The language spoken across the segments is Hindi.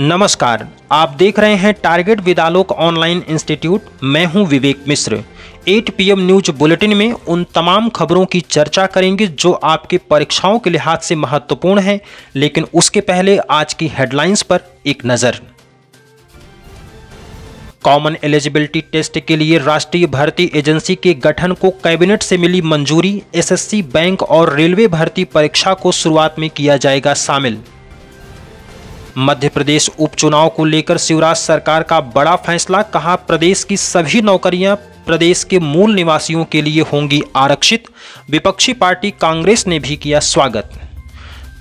नमस्कार आप देख रहे हैं टारगेट विदालोक ऑनलाइन इंस्टीट्यूट मैं हूं Vivek Mishra 8 PM news bulletin में उन तमाम खबरों की चर्चा करेंगे जो आपकी परीक्षाओं के लिहाज से महत्वपूर्ण हैं लेकिन उसके पहले आज की हेडलाइंस पर एक नज़र कॉमन एलिजिबिलिटी टेस्ट के लिए राष्ट्रीय भर्ती एजेंसी के गठन को कैबिनेट से मिली मंजूरी एसएससी बैंक और रेलवे भर्ती परीक्षा को शुरुआत में किया जाएगा शामिल मध्य प्रदेश उपचुनाव को लेकर शिवराज सरकार का बड़ा फैसला कहा प्रदेश की सभी नौकरियां प्रदेश के मूल निवासियों के लिए होंगी आरक्षित विपक्षी पार्टी कांग्रेस ने भी किया स्वागत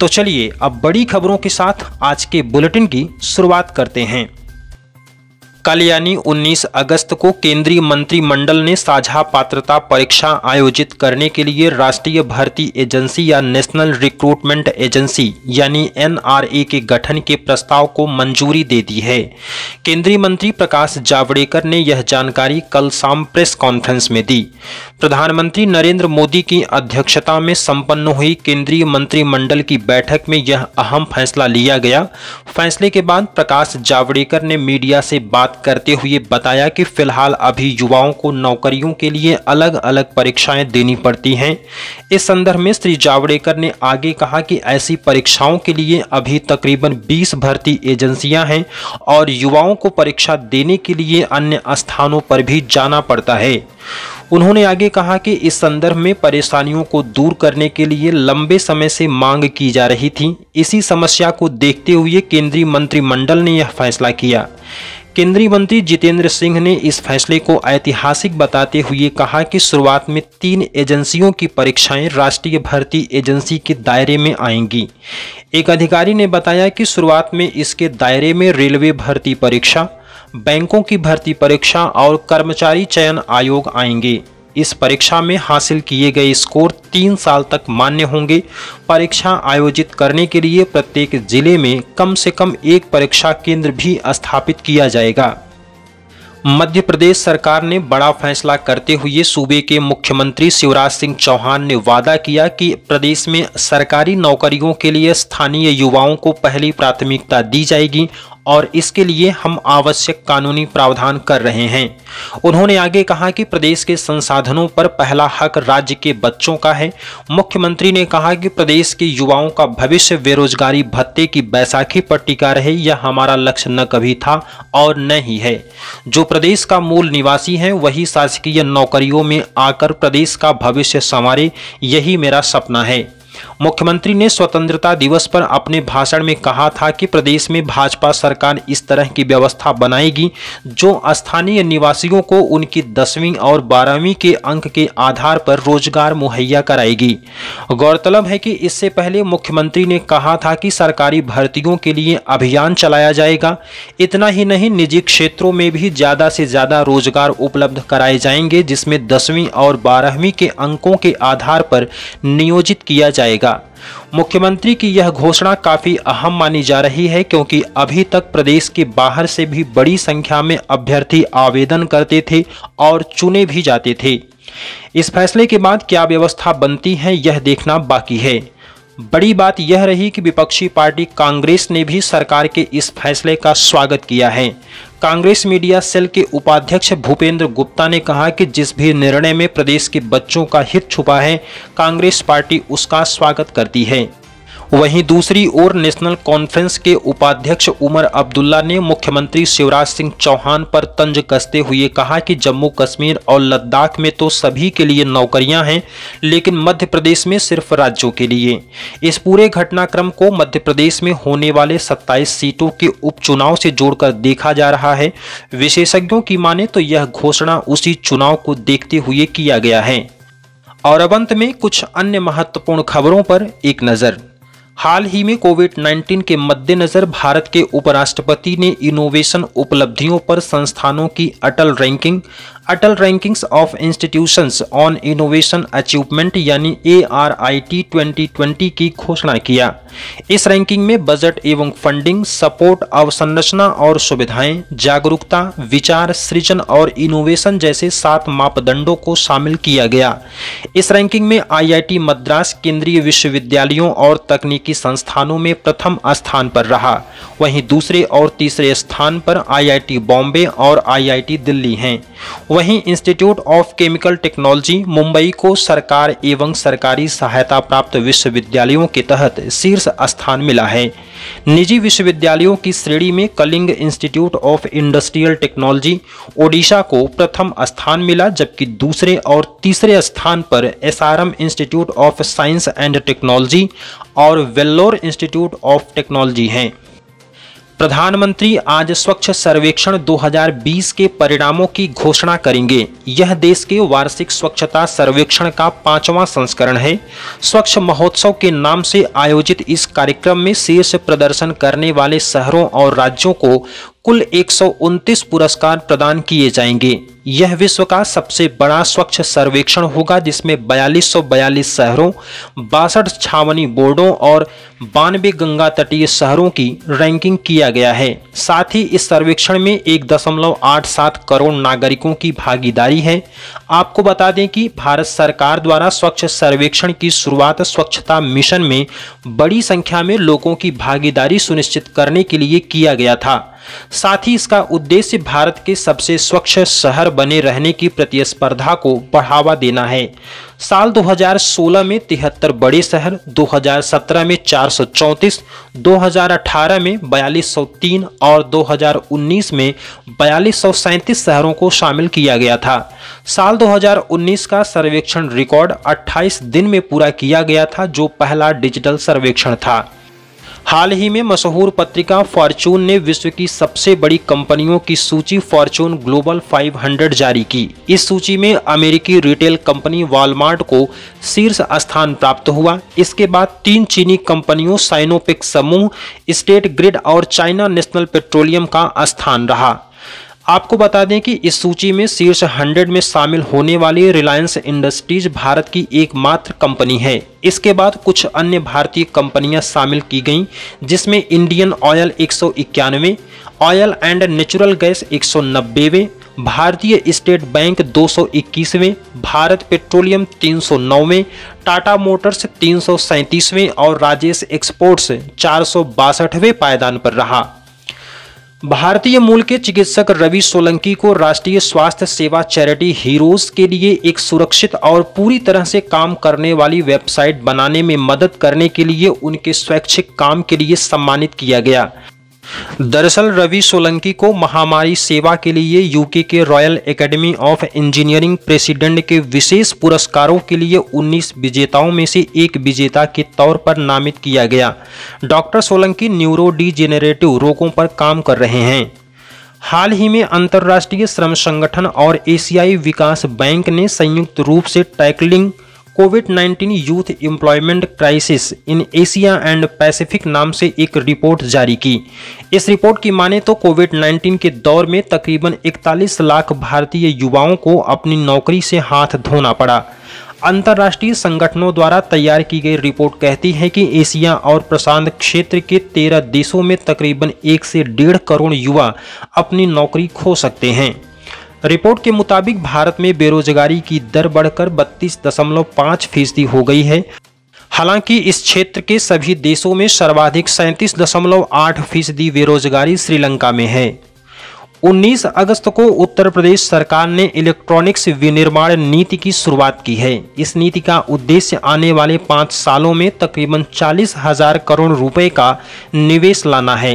तो चलिए अब बड़ी खबरों के साथ आज के बुलेटिन की शुरुआत करते हैं कल यानी 19 अगस्त को केंद्रीय मंत्रिमंडल ने साझा पात्रता परीक्षा आयोजित करने के लिए राष्ट्रीय भर्ती एजेंसी या नेशनल रिक्रूटमेंट एजेंसी यानी एनआरए के गठन के प्रस्ताव को मंजूरी दे दी है केंद्रीय मंत्री प्रकाश जावड़ेकर ने यह जानकारी कल शाम प्रेस कॉन्फ्रेंस में दी प्रधानमंत्री नरेंद्र मोदी की अध्यक्षता में संपन्न हुई केंद्रीय मंत्रिमंडल की बैठक में यह अहम फैसला लिया गया फैसले के बाद प्रकाश जावड़ेकर ने मीडिया से बात बात करते हुए बताया कि फिलहाल अभी युवाओं को नौकरियों के लिए अलग अलग परीक्षाएं देनी पड़ती हैं इस संदर्भ में श्री जावड़ेकर ने आगे कहा कि ऐसी परीक्षाओं के लिए अभी तकरीबन 20 भर्ती एजेंसियां हैं और युवाओं को परीक्षा देने के लिए अन्य स्थानों पर भी जाना पड़ता है उन्होंने आगे कहा कि इस संदर्भ में परेशानियों को दूर करने के लिए लंबे समय से मांग की जा रही थी इसी समस्या को देखते हुए केंद्रीय मंत्रिमंडल ने यह फैसला किया केंद्रीय मंत्री जितेंद्र सिंह ने इस फैसले को ऐतिहासिक बताते हुए कहा कि शुरुआत में तीन एजेंसियों की परीक्षाएं राष्ट्रीय भर्ती एजेंसी के दायरे में आएंगी एक अधिकारी ने बताया कि शुरुआत में इसके दायरे में रेलवे भर्ती परीक्षा बैंकों की भर्ती परीक्षा और कर्मचारी चयन आयोग आएंगे इस परीक्षा में हासिल किए गए स्कोर तीन साल तक मान्य होंगे परीक्षा आयोजित करने के लिए प्रत्येक जिले में कम से कम एक परीक्षा केंद्र भी स्थापित किया जाएगा मध्य प्रदेश सरकार ने बड़ा फैसला करते हुए सूबे के मुख्यमंत्री शिवराज सिंह चौहान ने वादा किया कि प्रदेश में सरकारी नौकरियों के लिए स्थानीय युवाओं को पहली प्राथमिकता दी जाएगी और इसके लिए हम आवश्यक कानूनी प्रावधान कर रहे हैं उन्होंने आगे कहा कि प्रदेश के संसाधनों पर पहला हक राज्य के बच्चों का है मुख्यमंत्री ने कहा कि प्रदेश के युवाओं का भविष्य बेरोजगारी भत्ते की बैसाखी पर टिका रहे यह हमारा लक्ष्य न कभी था और न ही है जो प्रदेश का मूल निवासी हैं वही शासकीय नौकरियों में आकर प्रदेश का भविष्य संवारे यही मेरा सपना है मुख्यमंत्री ने स्वतंत्रता दिवस पर अपने भाषण में कहा था कि प्रदेश में भाजपा सरकार इस तरह की व्यवस्था बनाएगी जो स्थानीय निवासियों को उनकी दसवीं और बारहवीं के अंक के आधार पर रोजगार मुहैया कराएगी गौरतलब है कि इससे पहले मुख्यमंत्री ने कहा था कि सरकारी भर्तियों के लिए अभियान चलाया जाएगा इतना ही नहीं निजी क्षेत्रों में भी ज़्यादा से ज़्यादा रोजगार उपलब्ध कराए जाएंगे जिसमें दसवीं और बारहवीं के अंकों के आधार पर नियोजित किया जाएगा जाएगा मुख्यमंत्री की यह घोषणा काफी अहम मानी जा रही है क्योंकि अभी तक प्रदेश के बाहर से भी बड़ी संख्या में अभ्यर्थी आवेदन करते थे और चुने भी जाते थे इस फैसले के बाद क्या व्यवस्था बनती है यह देखना बाकी है बड़ी बात यह रही कि विपक्षी पार्टी कांग्रेस ने भी सरकार के इस फैसले का स्वागत किया है कांग्रेस मीडिया सेल के उपाध्यक्ष भूपेंद्र गुप्ता ने कहा कि जिस भी निर्णय में प्रदेश के बच्चों का हित छुपा है कांग्रेस पार्टी उसका स्वागत करती है वहीं दूसरी ओर नेशनल कॉन्फ्रेंस के उपाध्यक्ष उमर अब्दुल्ला ने मुख्यमंत्री शिवराज सिंह चौहान पर तंज कसते हुए कहा कि जम्मू कश्मीर और लद्दाख में तो सभी के लिए नौकरियां हैं लेकिन मध्य प्रदेश में सिर्फ राज्यों के लिए इस पूरे घटनाक्रम को मध्य प्रदेश में होने वाले 27 सीटों के उपचुनाव से जोड़कर देखा जा रहा है विशेषज्ञों की माने तो यह घोषणा उसी चुनाव को देखते हुए किया गया है और अब अंत में कुछ अन्य महत्वपूर्ण खबरों पर एक नज़र हाल ही में कोविड 19 के मद्देनज़र भारत के उपराष्ट्रपति ने इनोवेशन उपलब्धियों पर संस्थानों की Atal ranking Atal rankings of institutions on innovation achievement यानी ए 2020 ट्वेंटी ट्वेंटी की घोषणा किया इस रैंकिंग में बजट एवं फंडिंग सपोर्ट अवसंरचना और सुविधाएं जागरूकता विचार सृजन और इनोवेशन जैसे सात मापदंडों को शामिल किया गया इस रैंकिंग में आईआईटी मद्रास केंद्रीय विश्वविद्यालयों और तकनीकी संस्थानों में प्रथम स्थान पर रहा वहीं दूसरे और तीसरे स्थान पर आईआईटी बॉम्बे और आईआईटी दिल्ली हैं वहीं institute of chemical technology Mumbai को सरकार एवं सरकारी सहायता प्राप्त विश्वविद्यालयों के तहत शीर्ष स्थान मिला है निजी विश्वविद्यालयों की श्रेणी में Kalinga institute of industrial technology Odisha को प्रथम स्थान मिला जबकि दूसरे और तीसरे स्थान पर S institute of science and technology और वेल्लोर इंस्टीट्यूट ऑफ टेक्नोलॉजी हैं प्रधानमंत्री आज स्वच्छ सर्वेक्षण 2020 के परिणामों की घोषणा करेंगे यह देश के वार्षिक स्वच्छता सर्वेक्षण का पांचवा संस्करण है स्वच्छ महोत्सव के नाम से आयोजित इस कार्यक्रम में शीर्ष प्रदर्शन करने वाले शहरों और राज्यों को कुल एक पुरस्कार प्रदान किए जाएंगे यह विश्व का सबसे बड़ा स्वच्छ सर्वेक्षण होगा जिसमें बयालीस शहरों बासठ छावनी बोर्डों और बानवे गंगा तटीय शहरों की रैंकिंग किया गया है साथ ही इस सर्वेक्षण में एक दशमलव आठ सात करोड़ नागरिकों की भागीदारी है आपको बता दें कि भारत सरकार द्वारा स्वच्छ सर्वेक्षण की शुरुआत स्वच्छता मिशन में बड़ी संख्या में लोगों की भागीदारी सुनिश्चित करने के लिए किया गया था साथ ही इसका उद्देश्य भारत के सबसे स्वच्छ शहर बने रहने की प्रतिस्पर्धा को बढ़ावा देना है साल 2016 में तिहत्तर बड़े शहर 2017 में चार 2018 में बयालीस और 2019 में बयालीस शहरों को शामिल किया गया था साल 2019 का सर्वेक्षण रिकॉर्ड 28 दिन में पूरा किया गया था जो पहला डिजिटल सर्वेक्षण था हाल ही में मशहूर पत्रिका फॉर्चून ने विश्व की सबसे बड़ी कंपनियों की सूची फॉर्चून ग्लोबल 500 जारी की इस सूची में अमेरिकी रिटेल कंपनी वॉलमार्ट को शीर्ष स्थान प्राप्त हुआ इसके बाद तीन चीनी कंपनियों साइनोपिक समूह स्टेट ग्रिड और चाइना नेशनल पेट्रोलियम का स्थान रहा आपको बता दें कि इस सूची में शीर्ष 100 में शामिल होने वाली रिलायंस इंडस्ट्रीज भारत की एकमात्र कंपनी है इसके बाद कुछ अन्य भारतीय कंपनियां शामिल की गईं जिसमें इंडियन ऑयल एक ऑयल एंड नेचुरल गैस एक भारतीय स्टेट बैंक 221वें भारत पेट्रोलियम 309वें टाटा मोटर्स तीन और राजेश एक्सपोर्ट्स चार सौ पायदान पर रहा भारतीय मूल के चिकित्सक रवि सोलंकी को राष्ट्रीय स्वास्थ्य सेवा चैरिटी हीरोज के लिए एक सुरक्षित और पूरी तरह से काम करने वाली वेबसाइट बनाने में मदद करने के लिए उनके स्वैच्छिक काम के लिए सम्मानित किया गया दरअसल रवि सोलंकी को महामारी सेवा के लिए यूके के royal academy of engineering president के विशेष पुरस्कारों के लिए 19 विजेताओं में से एक विजेता के तौर पर नामित किया गया डॉक्टर सोलंकी न्यूरो डिजेनरेटिव रोगों पर काम कर रहे हैं हाल ही में अंतर्राष्ट्रीय श्रम संगठन और एशियाई विकास बैंक ने संयुक्त रूप से tackling COVID 19 youth employment crisis in Asia and Pacific नाम से एक रिपोर्ट जारी की इस रिपोर्ट की माने तो कोविड 19 के दौर में तकरीबन 41 लाख भारतीय युवाओं को अपनी नौकरी से हाथ धोना पड़ा अंतर्राष्ट्रीय संगठनों द्वारा तैयार की गई रिपोर्ट कहती है कि एशिया और प्रशांत क्षेत्र के तेरह देशों में तकरीबन एक से डेढ़ करोड़ युवा अपनी नौकरी खो सकते हैं रिपोर्ट के मुताबिक भारत में बेरोजगारी की दर बढ़कर 32.5 फीसदी हो गई है हालांकि इस क्षेत्र के सभी देशों में सर्वाधिक सैंतीस दशमलव आठ फीसदी बेरोजगारी श्रीलंका में है 19 अगस्त को उत्तर प्रदेश सरकार ने इलेक्ट्रॉनिक्स विनिर्माण नीति की शुरुआत की है इस नीति का उद्देश्य आने वाले पाँच सालों में तकरीबन चालीस हजार करोड़ रुपए का निवेश लाना है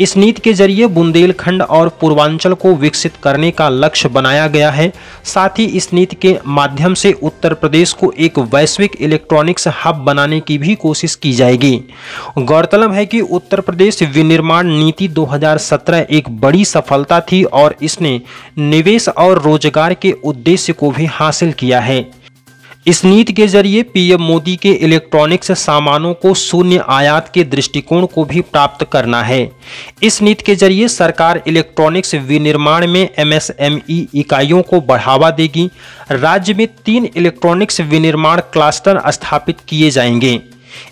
इस नीति के जरिए बुंदेलखंड और पूर्वांचल को विकसित करने का लक्ष्य बनाया गया है साथ ही इस नीति के माध्यम से उत्तर प्रदेश को एक वैश्विक इलेक्ट्रॉनिक्स हब बनाने की भी कोशिश की जाएगी गौरतलब है कि उत्तर प्रदेश विनिर्माण नीति 2017 एक बड़ी सफलता थी और इसने निवेश और रोजगार के उद्देश्य को भी हासिल किया है इस नीति के जरिए पीएम मोदी के इलेक्ट्रॉनिक्स सामानों को शून्य आयात के दृष्टिकोण को भी प्राप्त करना है इस नीति के जरिए सरकार इलेक्ट्रॉनिक्स विनिर्माण में एमएसएमई इकाइयों को बढ़ावा देगी राज्य में तीन इलेक्ट्रॉनिक्स विनिर्माण क्लस्टर स्थापित किए जाएंगे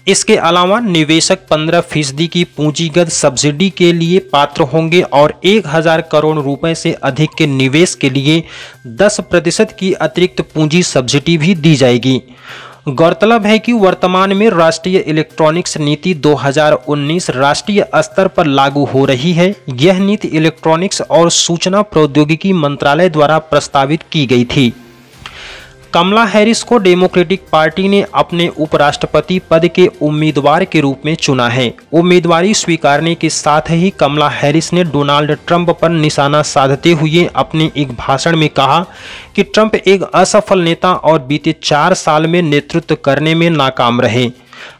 इसके अलावा निवेशक पंद्रह फीसदी की पूंजीगत सब्सिडी के लिए पात्र होंगे और एक हजार करोड़ रुपए से अधिक के निवेश के लिए दस प्रतिशत की अतिरिक्त पूंजी सब्सिडी भी दी जाएगी गौरतलब है कि वर्तमान में राष्ट्रीय इलेक्ट्रॉनिक्स नीति 2019 राष्ट्रीय स्तर पर लागू हो रही है यह नीति इलेक्ट्रॉनिक्स और सूचना प्रौद्योगिकी मंत्रालय द्वारा प्रस्तावित की गई थी कमला हैरिस को डेमोक्रेटिक पार्टी ने अपने उपराष्ट्रपति पद के उम्मीदवार के रूप में चुना है उम्मीदवारी स्वीकारने के साथ ही कमला हैरिस ने डोनाल्ड ट्रंप पर निशाना साधते हुए अपने एक भाषण में कहा कि ट्रंप एक असफल नेता और बीते चार साल में नेतृत्व करने में नाकाम रहे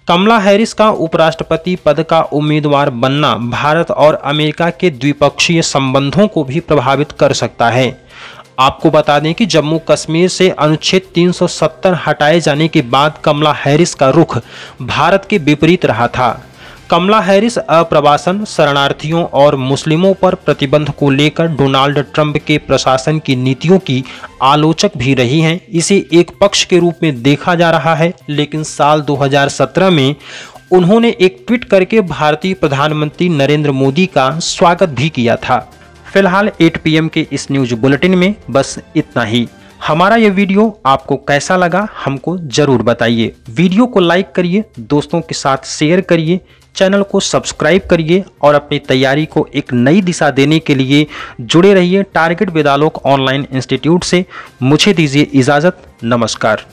कमला हैरिस का उपराष्ट्रपति पद का उम्मीदवार बनना भारत और अमेरिका के द्विपक्षीय संबंधों को भी प्रभावित कर सकता है आपको बता दें कि जम्मू कश्मीर से अनुच्छेद 370 हटाए जाने के बाद कमला हैरिस का रुख भारत के विपरीत रहा था कमला हैरिस अप्रवासन शरणार्थियों और मुस्लिमों पर प्रतिबंध को लेकर डोनाल्ड ट्रंप के प्रशासन की नीतियों की आलोचक भी रही हैं इसे एक पक्ष के रूप में देखा जा रहा है लेकिन साल 2017 में उन्होंने एक ट्वीट करके भारतीय प्रधानमंत्री नरेंद्र मोदी का स्वागत भी किया था फिलहाल 8 पीएम के इस न्यूज बुलेटिन में बस इतना ही हमारा ये वीडियो आपको कैसा लगा हमको जरूर बताइए वीडियो को लाइक करिए दोस्तों के साथ शेयर करिए चैनल को सब्सक्राइब करिए और अपनी तैयारी को एक नई दिशा देने के लिए जुड़े रहिए टारगेट विदालोक ऑनलाइन इंस्टीट्यूट से मुझे दीजिए इजाज़त नमस्कार